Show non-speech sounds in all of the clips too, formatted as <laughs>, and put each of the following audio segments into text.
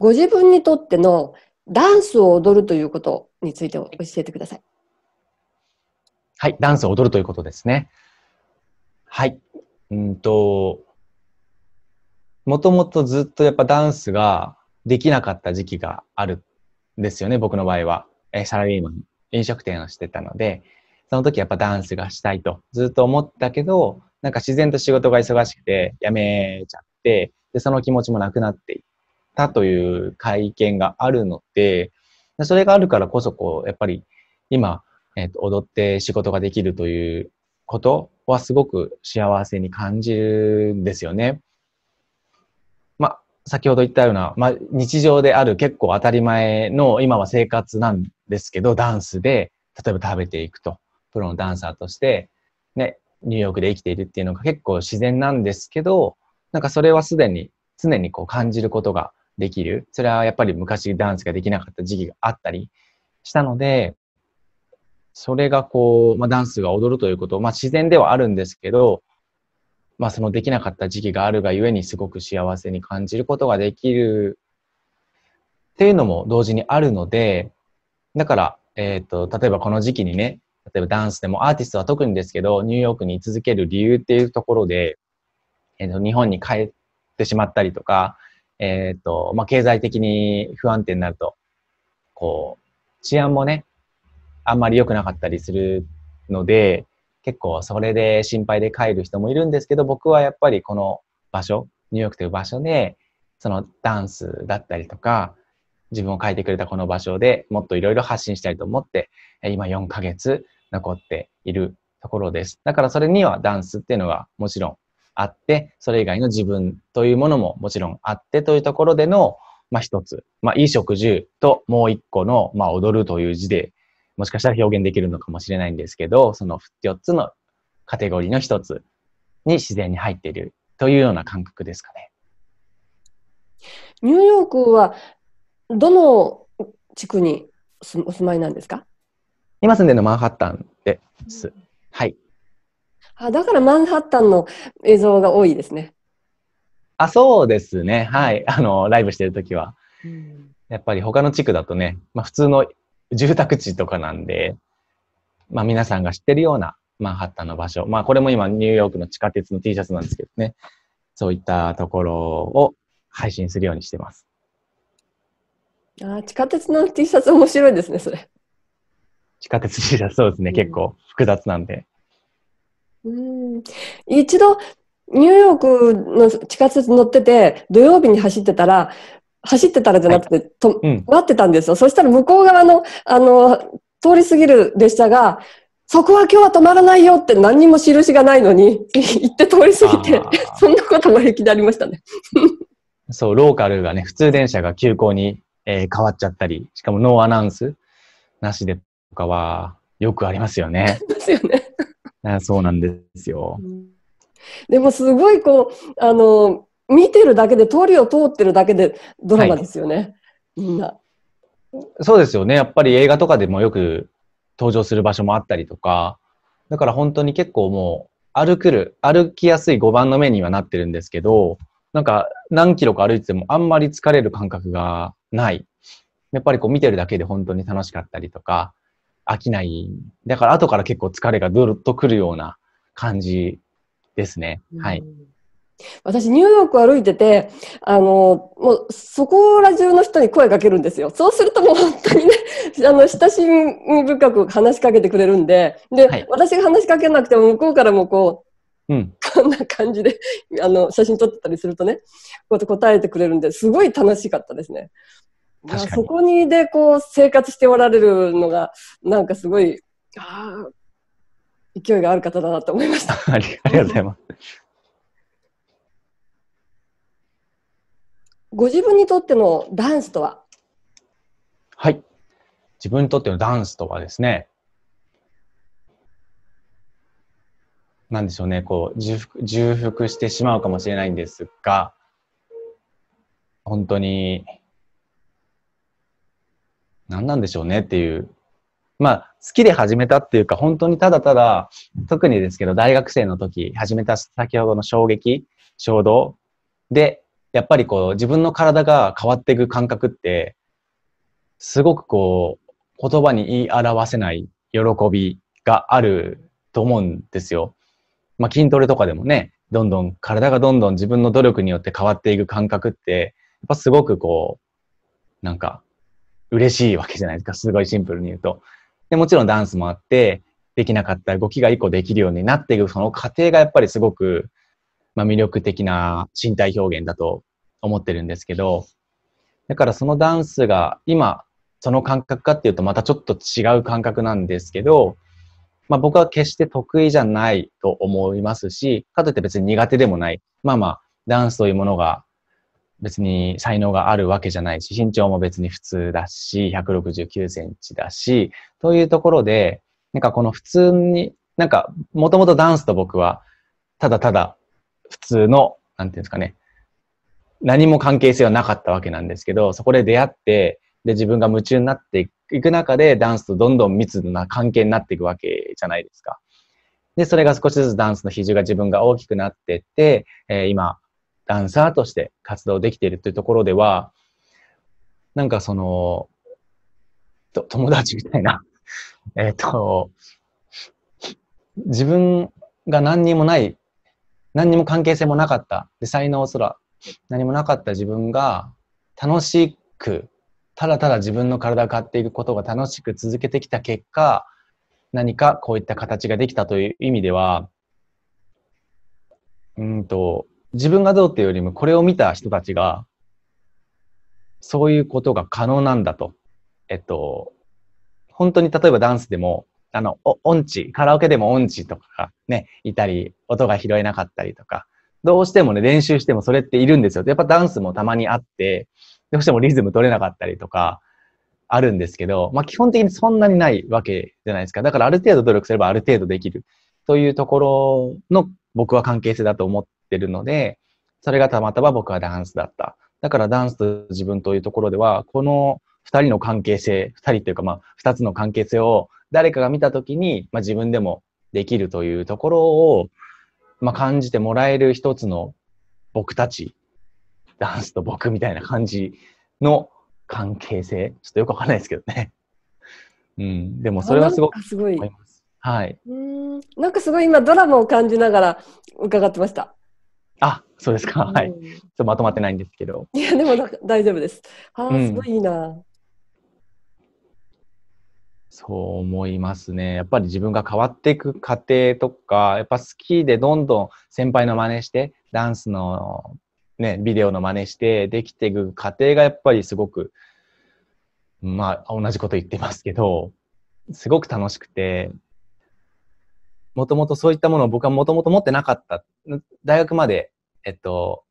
ご自分にとってのダンスを踊るということについて教えてください。はい、ダンスを踊るということですね。はい。うんと、もともとずっとやっぱダンスができなかった時期があるんですよね、僕の場合は。えサラリーマン、飲食店をしてたので、その時やっぱダンスがしたいとずっと思ったけど、なんか自然と仕事が忙しくて辞めちゃって、で、その気持ちもなくなっていっったという会見があるので、それがあるからこそ、こう、やっぱり今、えっ、と、踊って仕事ができるということはすごく幸せに感じるんですよね。まあ、先ほど言ったような、まあ、日常である結構当たり前の今は生活なんですけど、ダンスで、例えば食べていくと、プロのダンサーとして、ね、ニューヨークで生きているっていうのが結構自然なんですけど、なんかそれはすでに常にこう感じることができる。それはやっぱり昔ダンスができなかった時期があったりしたので、それがこう、まあ、ダンスが踊るということ、まあ、自然ではあるんですけど、まあ、そのできなかった時期があるがゆえにすごく幸せに感じることができるっていうのも同時にあるので、だから、えっ、ー、と、例えばこの時期にね、例えばダンスでもアーティストは特にですけど、ニューヨークに居続ける理由っていうところで、えーと、と日本に帰ってしまったりとか、えっ、ー、と、まあ、経済的に不安定になると、こう、治安もね、あんまり良くなかったりするので、結構それで心配で帰る人もいるんですけど、僕はやっぱりこの場所、ニューヨークという場所で、そのダンスだったりとか、自分を変えてくれたこの場所でもっといろいろ発信したいと思って、今4ヶ月残っているところです。だからそれにはダンスっていうのはもちろんあって、それ以外の自分というものももちろんあってというところでの、まあ一つ、まあ衣食住ともう一個の、まあ踊るという字で、もしかしたら表現できるのかもしれないんですけど、その4つのカテゴリーの一つに自然に入っているというような感覚ですかね。ニューヨークはどの地区にお住まいなんですか今住んでるのマンハッタンです。はい。あだからマンハッタンの映像が多いですね。あ、そうですね。はい。あの、ライブしてるときは。うん、やっぱり他の地区だとね、まあ普通の住宅地とかなんで、まあ皆さんが知ってるようなマンハッタンの場所。まあこれも今ニューヨークの地下鉄の T シャツなんですけどね。そういったところを配信するようにしてます。あ地下鉄の T シャツ面白いですね、それ。地下鉄 T シャツそうですね、うん、結構複雑なんで。うん一度ニューヨークの地下鉄乗ってて土曜日に走ってたら走ってたらじゃなくて、はい、と、うん、待ってたんですよ。そしたら向こう側の、あの、通り過ぎる列車が、そこは今日は止まらないよって何にも印がないのに、<laughs> 行って通り過ぎて、そんなことも平気でありましたね。<laughs> そう、ローカルがね、普通電車が急行に、えー、変わっちゃったり、しかもノーアナウンスなしでとかは、よくありますよね。<laughs> ですよね。あそうなんですよ。でもすごいこう、あの、見てるだけで、通りを通ってるだけでドラマですよね、はい、みんな。そうですよね。やっぱり映画とかでもよく登場する場所もあったりとか、だから本当に結構もう、歩くる、歩きやすい5番の目にはなってるんですけど、なんか何キロか歩いててもあんまり疲れる感覚がない。やっぱりこう見てるだけで本当に楽しかったりとか、飽きない。だから後から結構疲れがどっとくるような感じですね。はい。私、ニューヨーク歩いてて、あの、もう、そこら中の人に声かけるんですよ。そうするともう本当にね、<laughs> あの、親しみ深く話しかけてくれるんで、で、はい、私が話しかけなくても向こうからもこう、うん、こんな感じで、あの、写真撮ってたりするとね、こうやって答えてくれるんで、すごい楽しかったですね。そこにでこう生活しておられるのがなんかすごいあ勢いがある方だなと思いました <laughs> ありがとうございますご自分にとってのダンスとははい自分にとってのダンスとはですねなんでしょうねこう重複重複してしまうかもしれないんですが本当に何なんでしょうねっていう。まあ、好きで始めたっていうか、本当にただただ、特にですけど、大学生の時、始めた先ほどの衝撃、衝動で、やっぱりこう、自分の体が変わっていく感覚って、すごくこう、言葉に言い表せない喜びがあると思うんですよ。まあ、筋トレとかでもね、どんどん、体がどんどん自分の努力によって変わっていく感覚って、やっぱすごくこう、なんか、嬉しいわけじゃないですか。すごいシンプルに言うと。で、もちろんダンスもあって、できなかった動きが一個できるようになっていく、その過程がやっぱりすごく、まあ、魅力的な身体表現だと思ってるんですけど、だからそのダンスが今、その感覚かっていうとまたちょっと違う感覚なんですけど、まあ僕は決して得意じゃないと思いますし、かといって別に苦手でもない。まあまあ、ダンスというものが別に才能があるわけじゃないし、身長も別に普通だし、169センチだし、というところで、なんかこの普通に、なんか、もともとダンスと僕は、ただただ普通の、なんていうんですかね、何も関係性はなかったわけなんですけど、そこで出会って、で、自分が夢中になっていく中で、ダンスとどんどん密な関係になっていくわけじゃないですか。で、それが少しずつダンスの比重が自分が大きくなってって、えー、今、ダンサーとして活動できているというところでは、なんかその、と友達みたいな <laughs> えっと、自分が何にもない、何にも関係性もなかった、で才能すら何もなかった自分が楽しく、ただただ自分の体を買っていくことが楽しく続けてきた結果、何かこういった形ができたという意味では、うんと、自分がどうっていうよりも、これを見た人たちが、そういうことが可能なんだと。えっと、本当に例えばダンスでも、あの、音痴、カラオケでも音痴とかがね、いたり、音が拾えなかったりとか、どうしてもね、練習してもそれっているんですよ。やっぱダンスもたまにあって、どうしてもリズム取れなかったりとか、あるんですけど、まあ基本的にそんなにないわけじゃないですか。だからある程度努力すればある程度できる。というところの僕は関係性だと思っってるので、それがたまたま僕はダンスだった。だからダンスと自分というところでは、この2人の関係性、2人っていうかまあ2つの関係性を誰かが見た時に、まあ、自分でもできるというところを、まあ、感じてもらえる一つの僕たち、ダンスと僕みたいな感じの関係性。ちょっとよくわかんないですけどね。うん。でもそれはすごく思います。はい。うん。なんかすごい今ドラマを感じながら伺ってました。あ、そうですか。はい。ちょっとまとまってないんですけど。いや、でも大丈夫です。ああ、すごいいいな。そう思いますね。やっぱり自分が変わっていく過程とか、やっぱ好きでどんどん先輩の真似して、ダンスのね、ビデオの真似してできていく過程がやっぱりすごく、まあ同じこと言ってますけど、すごく楽しくて、もともとそういったものを僕はもともと持ってなかった。大学まで、えっと、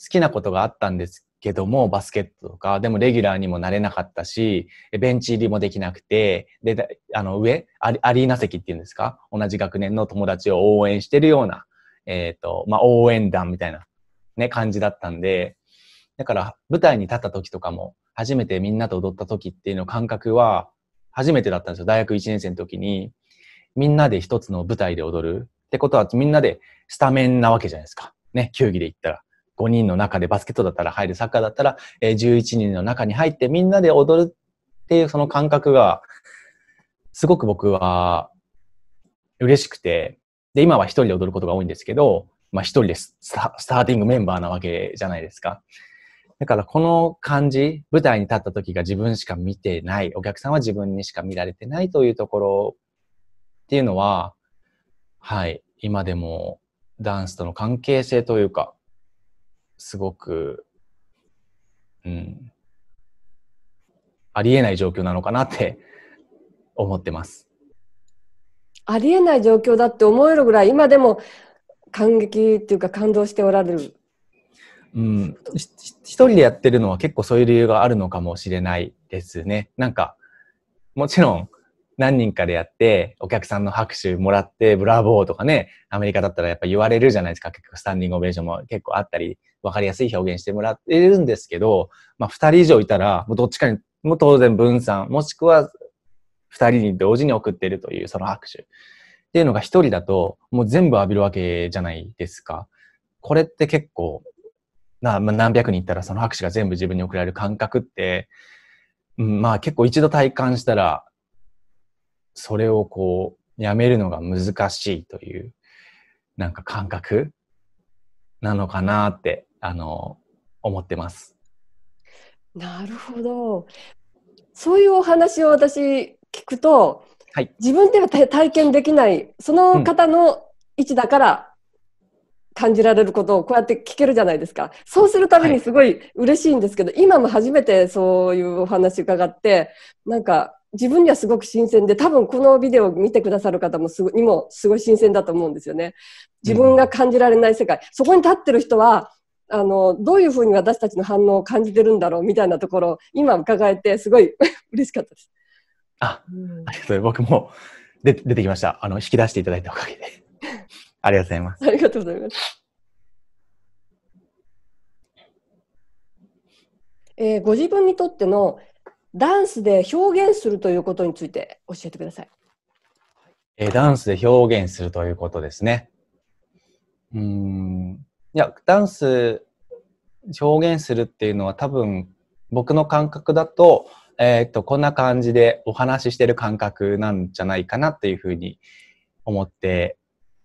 好きなことがあったんですけども、バスケットとか、でもレギュラーにもなれなかったし、ベンチ入りもできなくて、で、あの上、アリーナ席っていうんですか同じ学年の友達を応援してるような、えっ、と、まあ、応援団みたいな、ね、感じだったんで、だから舞台に立った時とかも、初めてみんなと踊った時っていうの感覚は、初めてだったんですよ。大学1年生の時に。みんなで一つの舞台で踊るってことは、みんなでスタメンなわけじゃないですか。ね、球技で言ったら。5人の中でバスケットだったら入る、サッカーだったら、えー、11人の中に入ってみんなで踊るっていうその感覚が、すごく僕は嬉しくて、で、今は一人で踊ることが多いんですけど、まあ一人でスターティングメンバーなわけじゃないですか。だからこの感じ、舞台に立った時が自分しか見てない、お客さんは自分にしか見られてないというところっていうのは、はい、今でもダンスとの関係性というか、すごく、うん、ありえない状況なのかなって <laughs> 思ってます。ありえない状況だって思えるぐらい、今でも感激っていうか感動しておられる。うん、一人でやってるのは結構そういう理由があるのかもしれないですね。なんか、もちろん何人かでやって、お客さんの拍手もらって、ブラボーとかね、アメリカだったらやっぱ言われるじゃないですか。結構スタンディングオベーションも結構あったり、わかりやすい表現してもらってるんですけど、まあ二人以上いたら、もうどっちかに、もう当然分散、もしくは二人に同時に送ってるというその拍手。っていうのが一人だと、もう全部浴びるわけじゃないですか。これって結構、なまあ、何百人いったらその拍手が全部自分に送られる感覚って、うん、まあ結構一度体感したらそれをこう、やめるのが難しいという、なんか感覚なのかなって、あの、思ってます。なるほど。そういうお話を私聞くと、はい、自分では体験できない、その方の位置だから、感じられることをこうやって聞けるじゃないですか。そうするたびにすごい嬉しいんですけど、はい、今も初めてそういうお話伺って、なんか自分にはすごく新鮮で多分このビデオを見てくださる方もすごにもすごい新鮮だと思うんですよね。自分が感じられない世界、うん、そこに立ってる人はあのどういうふうに私たちの反応を感じてるんだろうみたいなところ今伺えてすごい <laughs> 嬉しかったです。あ、ありがとう僕もで出てきました。あの引き出していただいたおかげで。<laughs> ありがとうございます。ありがとうございます。えー、ご自分にとってのダンスで表現するということについて教えてください。えダンスで表現するということですね。うん。いや、ダンス表現するっていうのは多分僕の感覚だと、えっ、と、こんな感じでお話ししてる感覚なんじゃないかなっていうふうに思って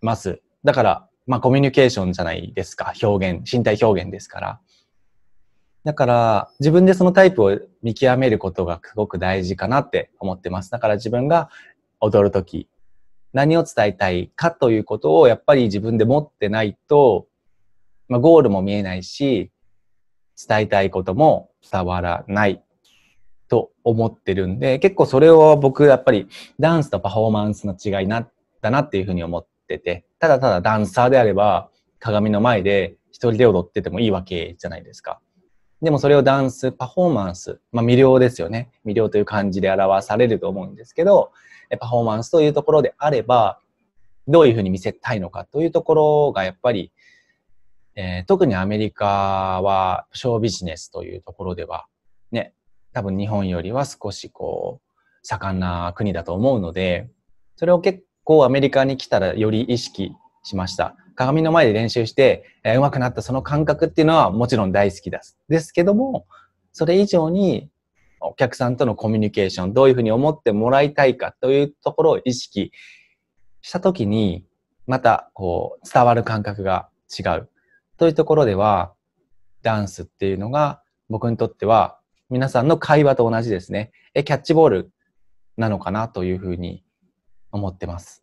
ます。だから、まあコミュニケーションじゃないですか。表現、身体表現ですから。だから、自分でそのタイプを見極めることがすごく大事かなって思ってます。だから自分が踊るとき、何を伝えたいかということをやっぱり自分で持ってないと、まあ、ゴールも見えないし、伝えたいことも伝わらないと思ってるんで、結構それを僕やっぱりダンスとパフォーマンスの違いな、だなっていうふうに思ってて、ただただダンサーであれば鏡の前で一人で踊っててもいいわけじゃないですか。でもそれをダンス、パフォーマンス、まあ、魅了ですよね。魅了という感じで表されると思うんですけど、パフォーマンスというところであれば、どういうふうに見せたいのかというところがやっぱり、えー、特にアメリカはショービジネスというところでは、ね、多分日本よりは少しこう、盛んな国だと思うので、それを結構アメリカに来たらより意識しました。鏡の前で練習して、えー、上手くなったその感覚っていうのはもちろん大好きです。ですけども、それ以上にお客さんとのコミュニケーション、どういうふうに思ってもらいたいかというところを意識したときに、またこう伝わる感覚が違うというところでは、ダンスっていうのが僕にとっては皆さんの会話と同じですね。え、キャッチボールなのかなというふうに思ってます。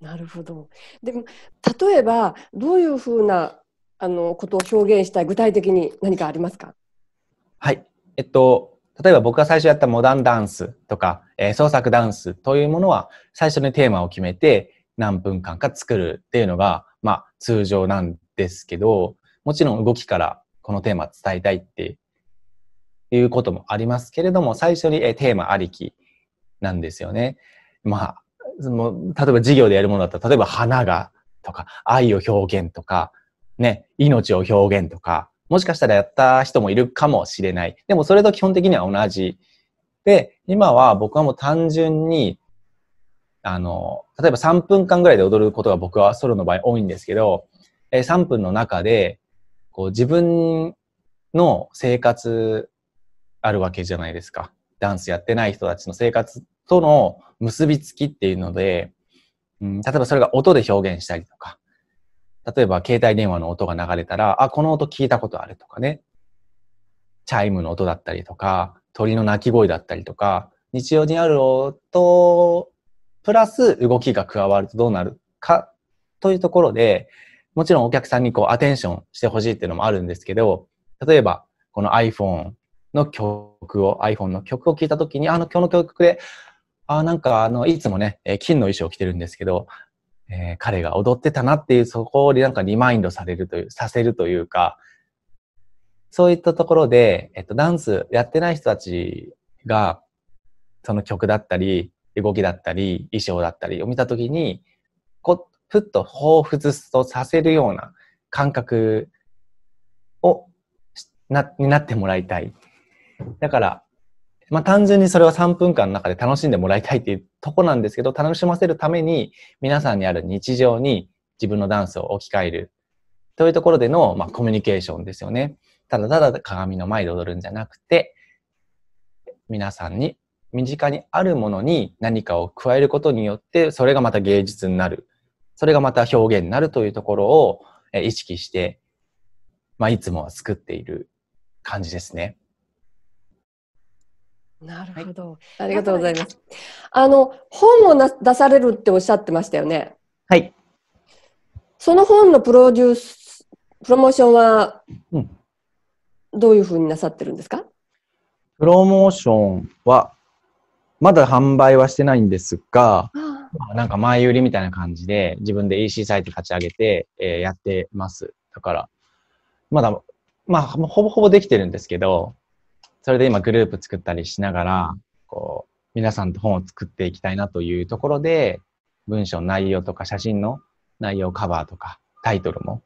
なるほど。でも例えばどういうふうなあのことを表現したい具体的に何かありますか。はい。えっと例えば僕が最初やったモダンダンスとか、えー、創作ダンスというものは最初にテーマを決めて何分間か作るっていうのがまあ通常なんですけど、もちろん動きからこのテーマ伝えたいっていうこともありますけれども、最初にテーマありきなんですよね。まあ、その、例えば授業でやるものだったら、例えば花がとか、愛を表現とか、ね、命を表現とか、もしかしたらやった人もいるかもしれない。でもそれと基本的には同じ。で、今は僕はもう単純に、あの、例えば3分間ぐらいで踊ることが僕はソロの場合多いんですけど、え3分の中で、こう自分の生活あるわけじゃないですか。ダンスやってない人たちの生活との結びつきっていうので、うん、例えばそれが音で表現したりとか、例えば携帯電話の音が流れたら、あ、この音聞いたことあるとかね、チャイムの音だったりとか、鳥の鳴き声だったりとか、日常にある音、プラス動きが加わるとどうなるかというところで、もちろんお客さんにこうアテンションしてほしいっていうのもあるんですけど、例えばこの iPhone の曲を、iPhone の曲を聴いたときに、あの、今日の曲で、ああ、なんか、あの、いつもね、えー、金の衣装を着てるんですけど、えー、彼が踊ってたなっていう、そこをなんかリマインドされるという、させるというか、そういったところで、えっと、ダンスやってない人たちが、その曲だったり、動きだったり、衣装だったりを見たときに、こふっと彷彿とさせるような感覚をな、になってもらいたい。だから、まあ、単純にそれは3分間の中で楽しんでもらいたいっていうとこなんですけど、楽しませるために皆さんにある日常に自分のダンスを置き換えるというところでの、まあ、コミュニケーションですよね。ただただ鏡の前で踊るんじゃなくて、皆さんに身近にあるものに何かを加えることによって、それがまた芸術になる。それがまた表現になるというところを意識して、まあ、いつもは作っている感じですね。なるほど、はい、ありがとうございます。あの本を出されるっておっしゃってましたよね。はい。その本のプロデュースプロモーションは、どういうふうになさってるんですか？プロモーションはまだ販売はしてないんですが、なんか前売りみたいな感じで自分で EC サイト立ち上げて、えー、やってます。だからまだまあほぼほぼできてるんですけど、それで今グループ作ったりしながら、こう、皆さんと本を作っていきたいなというところで、文章の内容とか写真の内容カバーとかタイトルも、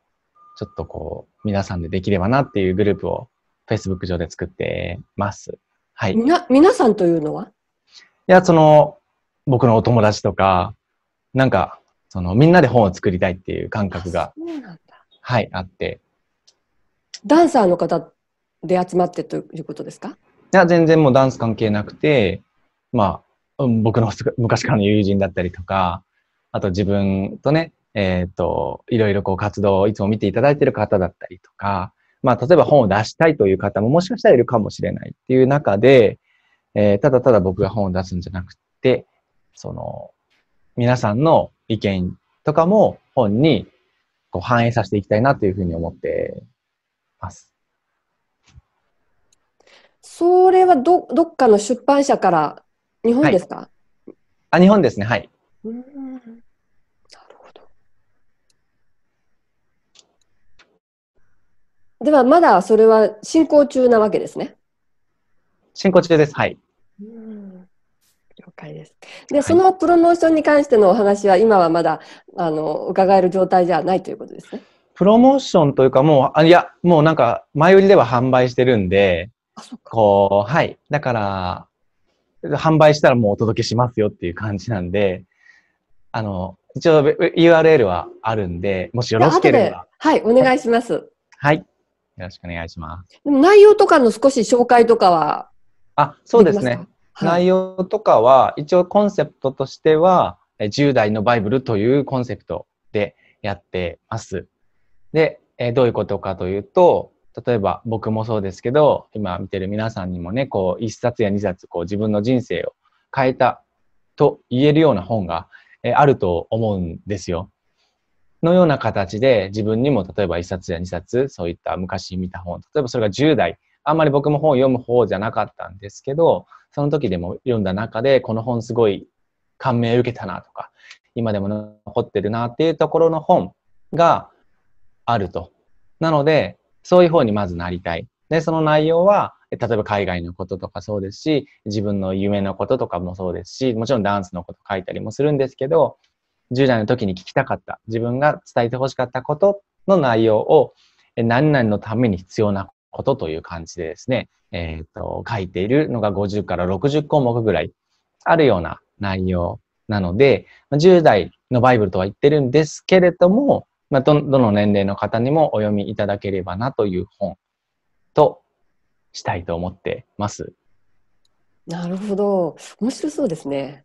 ちょっとこう、皆さんでできればなっていうグループを Facebook 上で作ってます。はい。みな、皆さんというのはいや、その、僕のお友達とか、なんか、その、みんなで本を作りたいっていう感覚が、そうなんだはい、あって。ダンサーの方で集まってということですかいや全然もうダンス関係なくてまあ、うん、僕の昔からの友人だったりとかあと自分とねえっ、ー、といろいろこう活動をいつも見ていただいてる方だったりとかまあ例えば本を出したいという方ももしかしたらいるかもしれないっていう中で、えー、ただただ僕が本を出すんじゃなくてその皆さんの意見とかも本にこう反映させていきたいなというふうに思ってます。それはどどっかの出版社から日本ですか、はい、あ日本ですねはい。うんなるほど。ではまだそれは進行中なわけですね。進行中ですはい。うん了解です。で、そのプロモーションに関してのお話は今はまだあの伺える状態じゃないということですね。プロモーションというかもうあいやもうなんか前売りでは販売してるんで。あ、そっか。こう、はい。だから、販売したらもうお届けしますよっていう感じなんで、あの、一応 URL はあるんで、もしよろしければ。はい、お願いします、はい。よろしくお願いします。でも内容とかの少し紹介とかはあ、そうですね。すはい、内容とかは、一応コンセプトとしては、10代のバイブルというコンセプトでやってます。で、えどういうことかというと、例えば僕もそうですけど、今見てる皆さんにもね、こう、1冊や2冊、こう、自分の人生を変えたと言えるような本が、えあると思うんですよ。のような形で自分にも例えば1冊や2冊そういった昔見た本例えばそれが10代あんまり僕も本を読む方じゃなかったんですけどその時でも読んだ中でこの本すごい感銘を受けたなとか今でも残ってるなっていうところの本があると。なのでそういう方にまずなりたい。で、その内容は、例えば海外のこととかそうですし、自分の夢のこととかもそうですし、もちろんダンスのこと書いたりもするんですけど、10代の時に聞きたかった、自分が伝えてほしかったことの内容を、何々のために必要なことという感じでですね、えっ、ー、と、書いているのが50から60項目ぐらいあるような内容なので、10代のバイブルとは言ってるんですけれども、まあ、どどの年齢の方にもお読みいただければなという本としたいと思ってます。なるほど。面白そうですね。